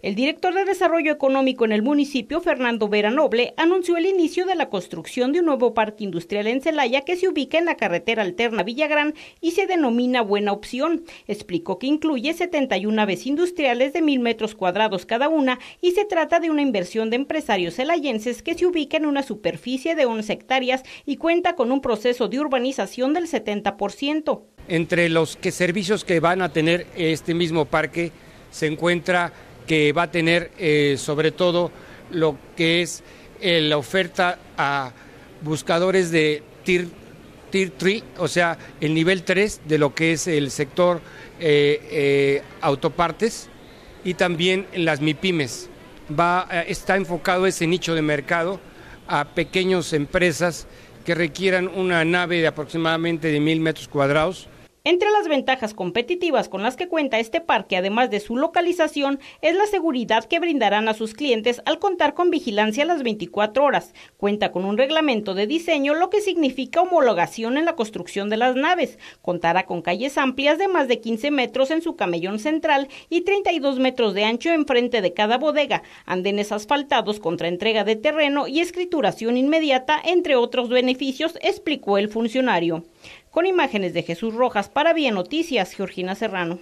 El director de Desarrollo Económico en el municipio, Fernando Vera Noble, anunció el inicio de la construcción de un nuevo parque industrial en Celaya que se ubica en la carretera alterna Villagrán y se denomina Buena Opción. Explicó que incluye 71 aves industriales de mil metros cuadrados cada una y se trata de una inversión de empresarios celayenses que se ubica en una superficie de 11 hectáreas y cuenta con un proceso de urbanización del 70%. Entre los servicios que van a tener este mismo parque se encuentra que va a tener eh, sobre todo lo que es eh, la oferta a buscadores de tier, tier 3, o sea, el nivel 3 de lo que es el sector eh, autopartes y también las MIPIMES. Va, está enfocado ese nicho de mercado a pequeñas empresas que requieran una nave de aproximadamente de mil metros cuadrados entre las ventajas competitivas con las que cuenta este parque, además de su localización, es la seguridad que brindarán a sus clientes al contar con vigilancia las 24 horas. Cuenta con un reglamento de diseño, lo que significa homologación en la construcción de las naves. Contará con calles amplias de más de 15 metros en su camellón central y 32 metros de ancho enfrente de cada bodega, andenes asfaltados contra entrega de terreno y escrituración inmediata, entre otros beneficios, explicó el funcionario. Con imágenes de Jesús Rojas para Bien Noticias, Georgina Serrano.